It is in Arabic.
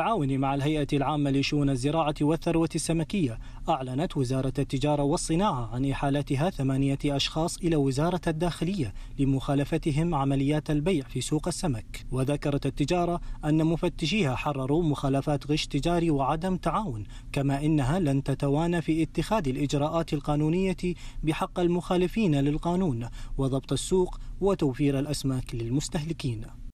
بالتعاون مع الهيئة العامة لشؤون الزراعة والثروة السمكية أعلنت وزارة التجارة والصناعة عن إحالتها ثمانية أشخاص إلى وزارة الداخلية لمخالفتهم عمليات البيع في سوق السمك وذكرت التجارة أن مفتشيها حرروا مخالفات غش تجاري وعدم تعاون كما إنها لن تتوانى في اتخاذ الإجراءات القانونية بحق المخالفين للقانون وضبط السوق وتوفير الأسماك للمستهلكين